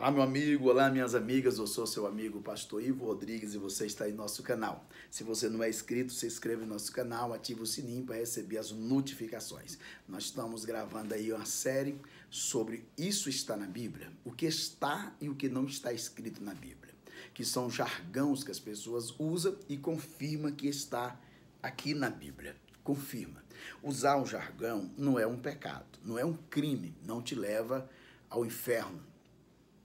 Olá, meu amigo, olá, minhas amigas. Eu sou seu amigo, pastor Ivo Rodrigues, e você está em nosso canal. Se você não é inscrito, se inscreve no nosso canal, ativa o sininho para receber as notificações. Nós estamos gravando aí uma série sobre isso está na Bíblia, o que está e o que não está escrito na Bíblia, que são jargões que as pessoas usam e confirma que está aqui na Bíblia. Confirma. Usar um jargão não é um pecado, não é um crime, não te leva ao inferno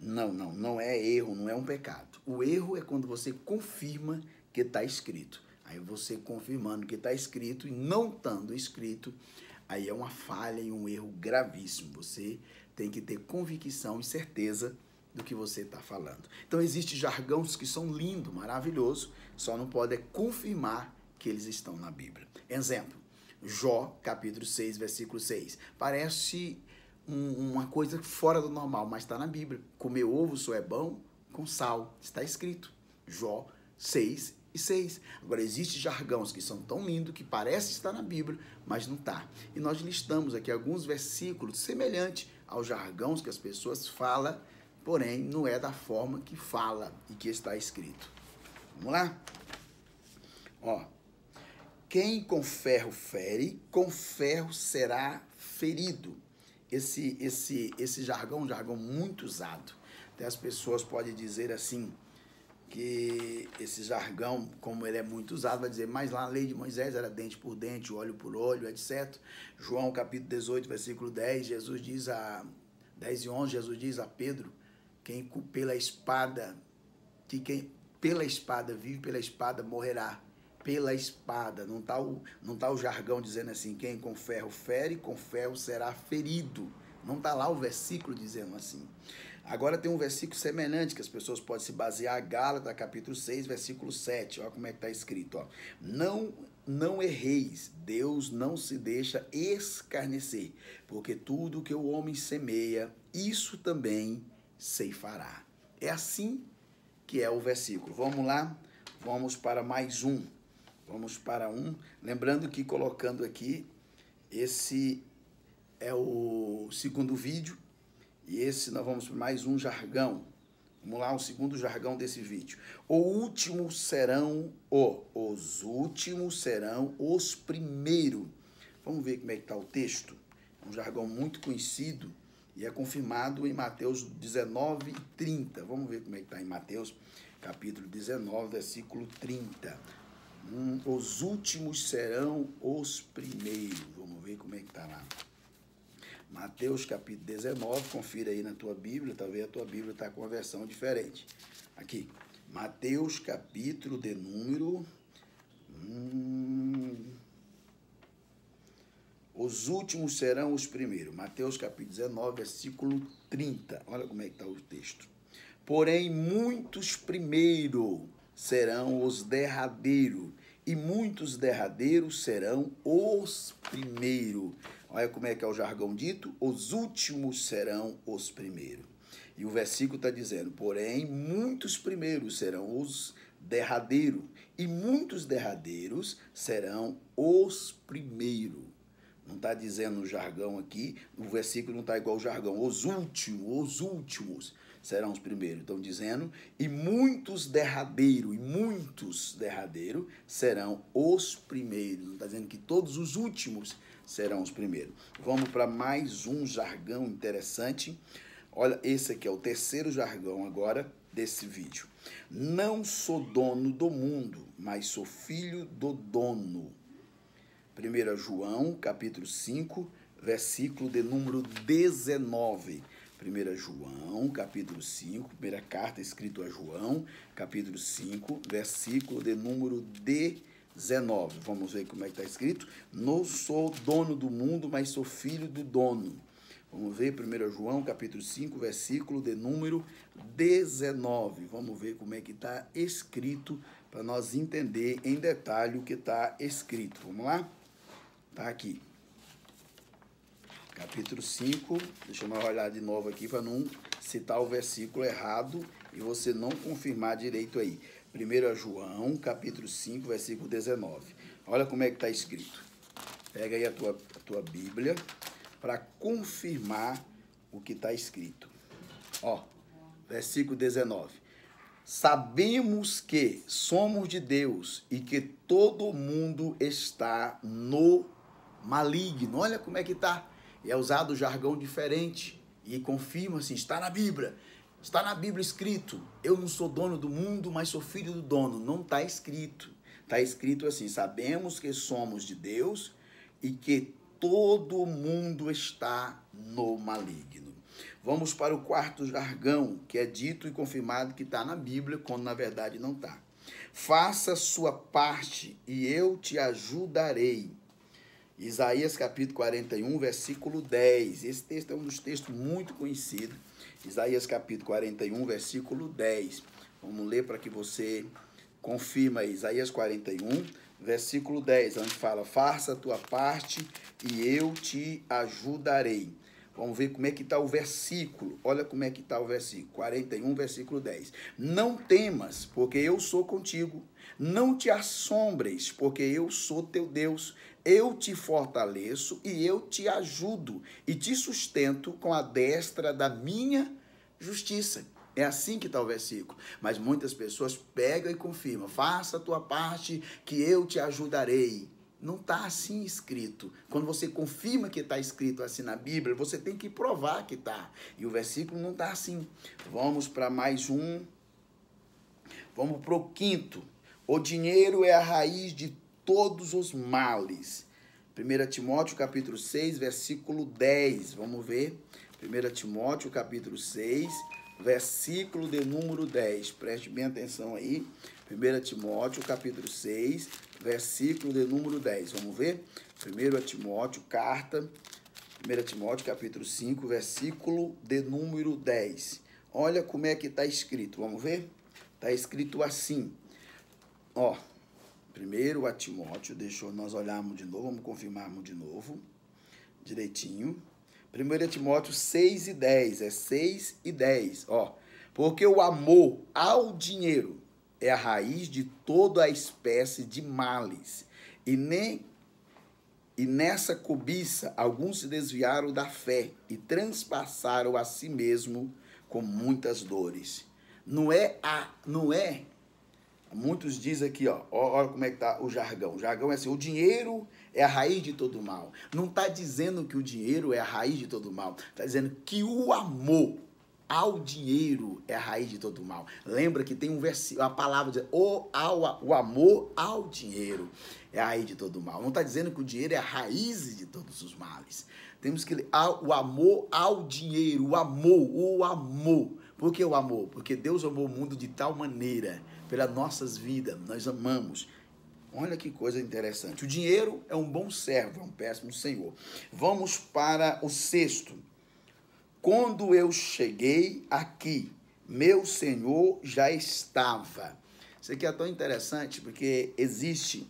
não, não, não é erro, não é um pecado. O erro é quando você confirma que está escrito. Aí você confirmando que está escrito e não estando escrito, aí é uma falha e um erro gravíssimo. Você tem que ter convicção e certeza do que você está falando. Então existem jargões que são lindos, maravilhosos, só não pode é confirmar que eles estão na Bíblia. Exemplo, Jó capítulo 6, versículo 6. Parece um, uma coisa fora do normal, mas está na Bíblia. Comer ovo só é bom com sal. Está escrito. Jó 6 e 6. Agora, existem jargões que são tão lindos que parece estar na Bíblia, mas não está. E nós listamos aqui alguns versículos semelhantes aos jargões que as pessoas falam, porém não é da forma que fala e que está escrito. Vamos lá? Ó. Quem com ferro fere, com ferro será ferido esse, esse, esse jargão, um jargão muito usado. Até as pessoas podem dizer assim, que esse jargão, como ele é muito usado, vai dizer, mas lá a lei de Moisés era dente por dente, olho por olho, etc. João capítulo 18, versículo 10, Jesus diz a 10 e 11, Jesus diz a Pedro, quem pela espada, que quem pela espada vive pela espada morrerá pela espada. Não está o, não tá o jargão dizendo assim: quem com ferro fere, com ferro será ferido. Não está lá o versículo dizendo assim. Agora tem um versículo semelhante que as pessoas podem se basear, Gálatas capítulo 6, versículo 7. Olha como é que está escrito. Ó. Não, não erreis, Deus não se deixa escarnecer, porque tudo que o homem semeia, isso também ceifará. É assim que é o versículo. Vamos lá? Vamos para mais um. Vamos para um. Lembrando que colocando aqui, esse é o segundo vídeo. E esse nós vamos para mais um jargão. Vamos lá, o um segundo jargão desse vídeo. O último serão o. Os últimos serão os primeiros. Vamos ver como é que está o texto. É um jargão muito conhecido e é confirmado em Mateus 19, 30. Vamos ver como é que está em Mateus, capítulo 19, versículo 30. Hum, os últimos serão os primeiros. Vamos ver como é que está lá. Mateus capítulo 19, confira aí na tua Bíblia, talvez a tua Bíblia está com uma versão diferente. Aqui, Mateus capítulo de número. Hum, os últimos serão os primeiros. Mateus capítulo 19, versículo 30. Olha como é que está o texto. Porém, muitos primeiro serão os derradeiros, e muitos derradeiros serão os primeiros. Olha como é que é o jargão dito: os últimos serão os primeiros. E o versículo está dizendo: porém, muitos primeiros serão os derradeiros, e muitos derradeiros serão os primeiros. Não está dizendo o jargão aqui, o versículo não está igual jargão, os últimos, os últimos serão os primeiros. Então, dizendo, e muitos derradeiro, e muitos derradeiro serão os primeiros. Está dizendo que todos os últimos serão os primeiros. Vamos para mais um jargão interessante. Olha, esse aqui é o terceiro jargão agora desse vídeo. Não sou dono do mundo, mas sou filho do dono. 1 João, capítulo 5, versículo de número 19. 1 João, capítulo 5, primeira carta escrita a João, capítulo 5, versículo de número 19. Vamos ver como é que está escrito. Não sou dono do mundo, mas sou filho do dono. Vamos ver 1 João capítulo 5, versículo de número 19. Vamos ver como é que está escrito para nós entender em detalhe o que está escrito. Vamos lá? Está aqui capítulo 5. Deixa eu olhar de novo aqui para não citar o versículo errado e você não confirmar direito aí. 1 João, capítulo 5, versículo 19. Olha como é que está escrito. Pega aí a tua, a tua Bíblia para confirmar o que está escrito. Ó, versículo 19. Sabemos que somos de Deus e que todo mundo está no maligno. Olha como é que está e é usado jargão diferente. E confirma assim: está na Bíblia. Está na Bíblia escrito: Eu não sou dono do mundo, mas sou filho do dono. Não está escrito. Está escrito assim: Sabemos que somos de Deus e que todo mundo está no maligno. Vamos para o quarto jargão, que é dito e confirmado que está na Bíblia, quando na verdade não está. Faça sua parte e eu te ajudarei. Isaías capítulo 41, versículo 10. Esse texto é um dos textos muito conhecidos. Isaías capítulo 41, versículo 10. Vamos ler para que você confirma aí. Isaías 41, versículo 10, onde fala: Faça a tua parte e eu te ajudarei. Vamos ver como é que está o versículo. Olha como é que está o versículo. 41, versículo 10. Não temas, porque eu sou contigo. Não te assombres, porque eu sou teu Deus. Eu te fortaleço e eu te ajudo e te sustento com a destra da minha justiça. É assim que está o versículo. Mas muitas pessoas pegam e confirmam: faça a tua parte, que eu te ajudarei não está assim escrito. Quando você confirma que está escrito assim na Bíblia, você tem que provar que está. E o versículo não está assim. Vamos para mais um. Vamos para o quinto. O dinheiro é a raiz de todos os males. 1 Timóteo capítulo 6, versículo 10. Vamos ver. 1 Timóteo capítulo 6, versículo de número 10. Preste bem atenção aí. 1 Timóteo, capítulo 6, versículo de número 10. Vamos ver? 1 Timóteo, carta. 1 Timóteo, capítulo 5, versículo de número 10. Olha como é que está escrito. Vamos ver? Está escrito assim. Ó, primeiro a Timóteo, deixou nós olharmos de novo, vamos confirmarmos de novo, direitinho. 1 Timóteo 6 e 10, é 6 e 10, ó. Porque o amor ao dinheiro é a raiz de toda a espécie de males. E nem e nessa cobiça alguns se desviaram da fé e transpassaram a si mesmo com muitas dores. Não é a não é Muitos dizem aqui, ó, olha como é que tá o jargão. O jargão é assim, o dinheiro é a raiz de todo mal. Não está dizendo que o dinheiro é a raiz de todo mal. Está dizendo que o amor ao dinheiro é a raiz de todo mal. Lembra que tem um versículo, a palavra diz, o, ao, o amor ao dinheiro é a raiz de todo mal. Não está dizendo que o dinheiro é a raiz de todos os males. Temos que o amor ao dinheiro, o amor, o amor por que o amor? Porque Deus amou o mundo de tal maneira, pelas nossas vidas, nós amamos. Olha que coisa interessante. O dinheiro é um bom servo, é um péssimo senhor. Vamos para o sexto. Quando eu cheguei aqui, meu senhor já estava. Isso aqui é tão interessante porque existe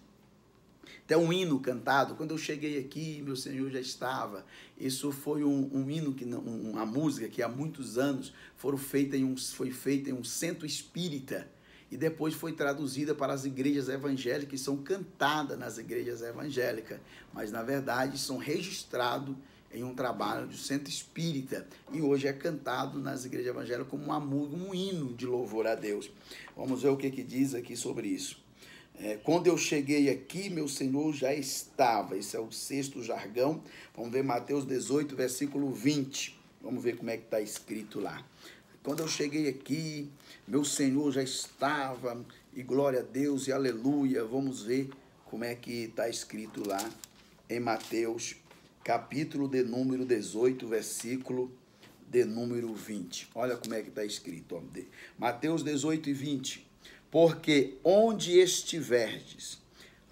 até um hino cantado. Quando eu cheguei aqui, meu Senhor já estava. Isso foi um, um hino, que uma música que há muitos anos foram feita em um, foi feita em um centro espírita e depois foi traduzida para as igrejas evangélicas e são cantadas nas igrejas evangélicas, mas na verdade são registrados em um trabalho do centro espírita e hoje é cantado nas igrejas evangélicas como um, um hino de louvor a Deus. Vamos ver o que, que diz aqui sobre isso. É, quando eu cheguei aqui, meu Senhor já estava. Esse é o sexto jargão. Vamos ver Mateus 18, versículo 20. Vamos ver como é que está escrito lá. Quando eu cheguei aqui, meu Senhor já estava, e glória a Deus e aleluia. Vamos ver como é que está escrito lá em Mateus, capítulo de número 18, versículo de número 20. Olha como é que está escrito. Ó. Mateus 18 e 20. Porque onde estiverdes,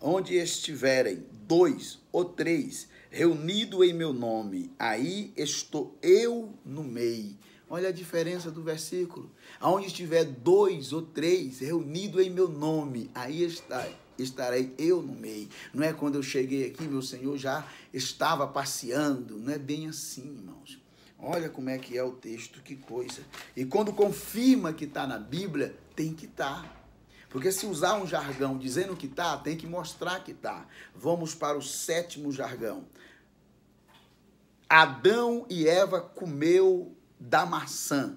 onde estiverem dois ou três reunido em meu nome, aí estou eu no meio. Olha a diferença do versículo. Aonde estiver dois ou três reunido em meu nome, aí está estarei eu no meio. Não é quando eu cheguei aqui, meu Senhor já estava passeando. Não é bem assim, irmãos. Olha como é que é o texto, que coisa. E quando confirma que está na Bíblia, tem que estar. Tá. Porque se usar um jargão dizendo que tá, tem que mostrar que tá. Vamos para o sétimo jargão. Adão e Eva comeu da maçã.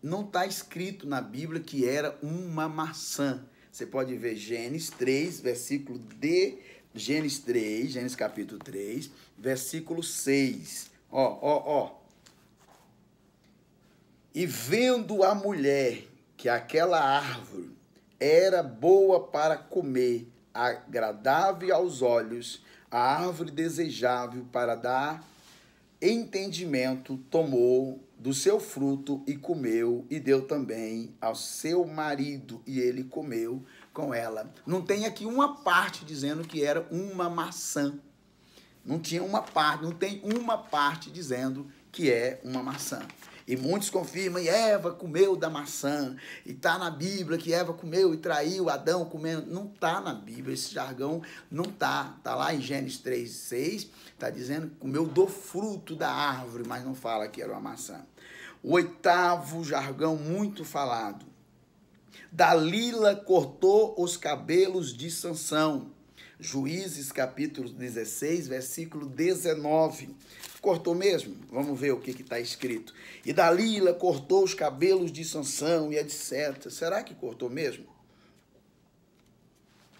Não está escrito na Bíblia que era uma maçã. Você pode ver Gênesis 3, versículo D, Gênesis 3, Gênesis capítulo 3, versículo 6. Ó, ó, ó. E vendo a mulher que aquela árvore era boa para comer, agradável aos olhos, a árvore desejável para dar entendimento, tomou do seu fruto e comeu, e deu também ao seu marido, e ele comeu com ela. Não tem aqui uma parte dizendo que era uma maçã. Não tinha uma parte, não tem uma parte dizendo que é uma maçã. E muitos confirmam, e Eva comeu da maçã, e está na Bíblia que Eva comeu e traiu Adão comendo. Não está na Bíblia, esse jargão não está. Está lá em Gênesis 3, 6, está dizendo que comeu do fruto da árvore, mas não fala que era uma maçã. O oitavo jargão muito falado. Dalila cortou os cabelos de Sansão. Juízes capítulo 16, versículo 19. Cortou mesmo? Vamos ver o que está escrito. E Dalila cortou os cabelos de Sansão e etc. Será que cortou mesmo?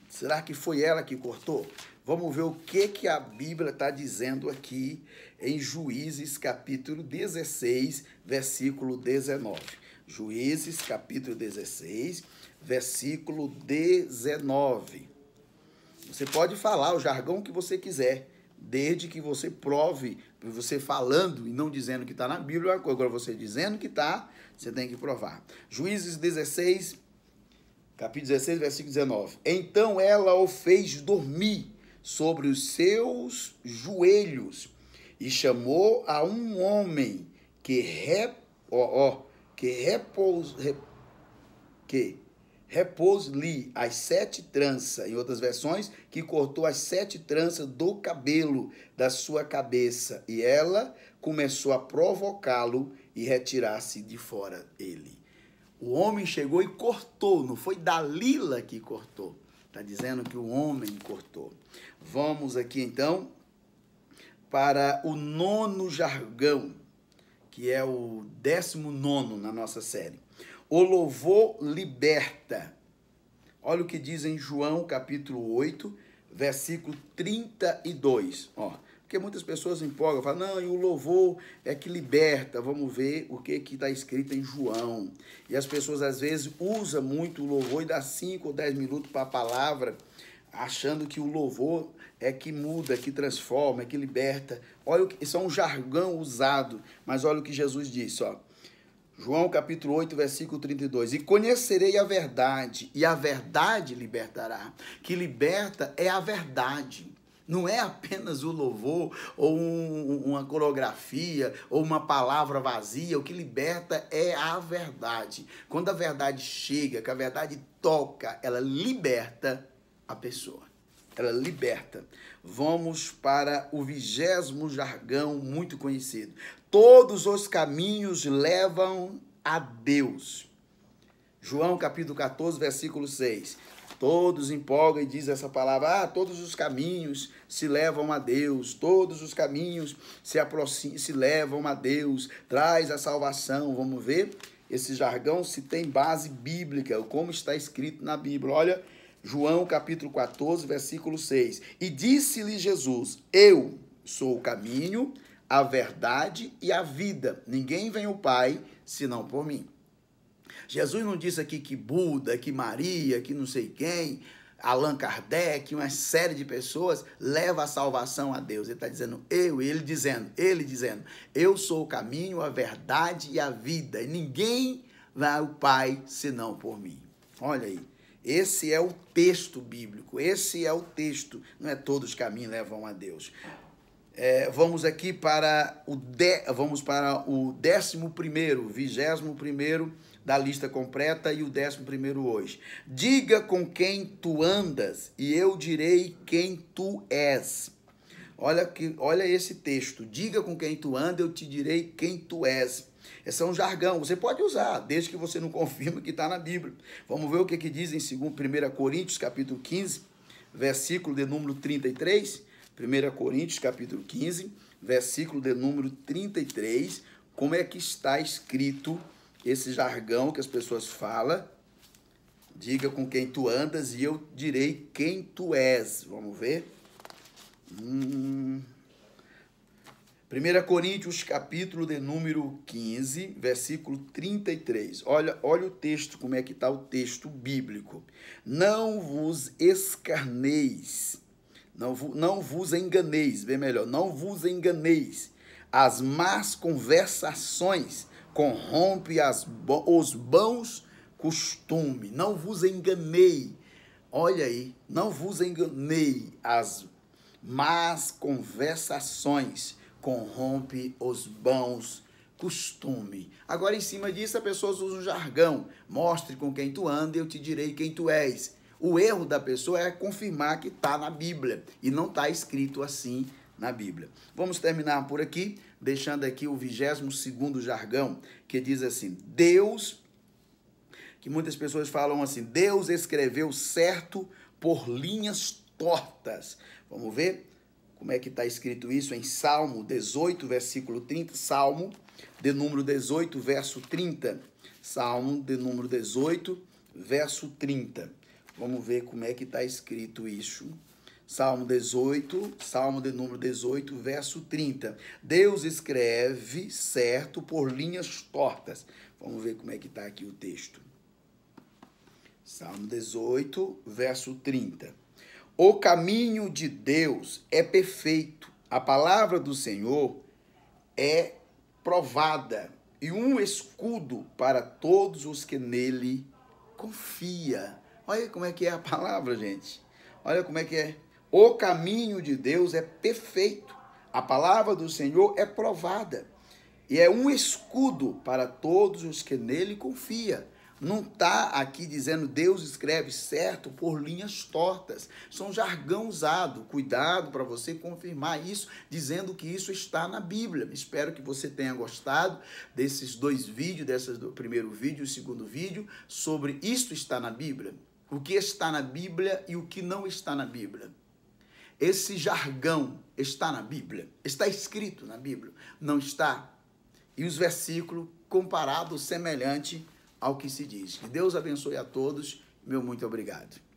Será que foi ela que cortou? Vamos ver o que, que a Bíblia está dizendo aqui em Juízes capítulo 16, versículo 19. Juízes capítulo 16, versículo 19. Você pode falar o jargão que você quiser, desde que você prove, você falando e não dizendo que está na Bíblia, agora você dizendo que está, você tem que provar. Juízes 16, capítulo 16, versículo 19. Então ela o fez dormir sobre os seus joelhos e chamou a um homem que, rep, ó, ó, que, que repôs-lhe as sete tranças, em outras versões, que cortou as sete tranças do cabelo da sua cabeça, e ela começou a provocá-lo e retirar-se de fora ele. O homem chegou e cortou, não foi Dalila que cortou. Está dizendo que o homem cortou. Vamos aqui então para o nono jargão, que é o décimo nono na nossa série. O louvor liberta. Olha o que diz em João capítulo 8, versículo 32. Ó, porque muitas pessoas empolgam, falam, não, e o louvor é que liberta. Vamos ver o que está escrito em João. E as pessoas às vezes usam muito o louvor e dá 5 ou 10 minutos para a palavra, achando que o louvor é que muda, que transforma, é que liberta. Olha o que, isso é um jargão usado, mas olha o que Jesus disse, ó. João capítulo 8, versículo 32. E conhecerei a verdade, e a verdade libertará. Que liberta é a verdade. Não é apenas o louvor ou um, uma coreografia ou uma palavra vazia. O que liberta é a verdade. Quando a verdade chega, que a verdade toca, ela liberta a pessoa. Ela liberta. Vamos para o vigésimo jargão muito conhecido. Todos os caminhos levam a Deus. João capítulo 14, versículo 6. Todos empolgam e diz essa palavra: "Ah, todos os caminhos se levam a Deus, todos os caminhos se aproximam, se levam a Deus, traz a salvação". Vamos ver esse jargão se tem base bíblica, como está escrito na Bíblia. Olha, João capítulo 14, versículo 6. E disse-lhe Jesus: "Eu sou o caminho, a verdade e a vida. Ninguém vem ao Pai senão por mim. Jesus não disse aqui que Buda, que Maria, que não sei quem, Allan Kardec, uma série de pessoas leva a salvação a Deus. Ele está dizendo eu, ele dizendo, ele dizendo, eu sou o caminho, a verdade e a vida. E ninguém vai ao Pai senão por mim. Olha aí. Esse é o texto bíblico, esse é o texto. Não é todos os caminhos levam a Deus. É, vamos aqui para o de, vamos para o décimo primeiro, vigésimo primeiro da lista completa e o décimo primeiro hoje. Diga com quem tu andas e eu direi quem tu és. Olha que olha esse texto. Diga com quem tu andas, eu te direi quem tu és. Esse é um jargão, você pode usar, desde que você não confirme que está na Bíblia. Vamos ver o que, que diz em 1 Coríntios, capítulo 15, versículo de número 33. 1 Coríntios capítulo 15, versículo de número 33, como é que está escrito esse jargão que as pessoas falam. Diga com quem tu andas e eu direi quem tu és. Vamos ver? Hum. 1 Coríntios capítulo de número 15, versículo 33. Olha, olha o texto, como é que está o texto bíblico. Não vos escarneis não, não vos enganeis, bem melhor, não vos enganeis. As más conversações corrompe as, os bons costumes. Não vos enganei. Olha aí, não vos enganei. As más conversações corrompe os bons costumes. Agora, em cima disso, as pessoas usam jargão. Mostre com quem tu anda e eu te direi quem tu és. O erro da pessoa é confirmar que está na Bíblia e não está escrito assim na Bíblia. Vamos terminar por aqui, deixando aqui o 22 jargão, que diz assim: Deus, que muitas pessoas falam assim, Deus escreveu certo por linhas tortas. Vamos ver como é que está escrito isso em Salmo 18, versículo 30. Salmo de número 18, verso 30. Salmo de número 18, verso 30. Vamos ver como é que está escrito isso. Salmo 18, Salmo de número 18, verso 30. Deus escreve certo por linhas tortas. Vamos ver como é que está aqui o texto. Salmo 18, verso 30. O caminho de Deus é perfeito, a palavra do Senhor é provada e um escudo para todos os que nele confia. Olha como é que é a palavra, gente. Olha como é que é. O caminho de Deus é perfeito. A palavra do Senhor é provada e é um escudo para todos os que nele confia. Não está aqui dizendo Deus escreve certo por linhas tortas. São jargão usado. Cuidado para você confirmar isso, dizendo que isso está na Bíblia. Espero que você tenha gostado desses dois vídeos, desses do primeiro vídeo e segundo vídeo, sobre isto está na Bíblia o que está na Bíblia e o que não está na Bíblia. Esse jargão está na Bíblia, está escrito na Bíblia, não está. E os versículos comparados semelhante ao que se diz. Que Deus abençoe a todos. Meu muito obrigado.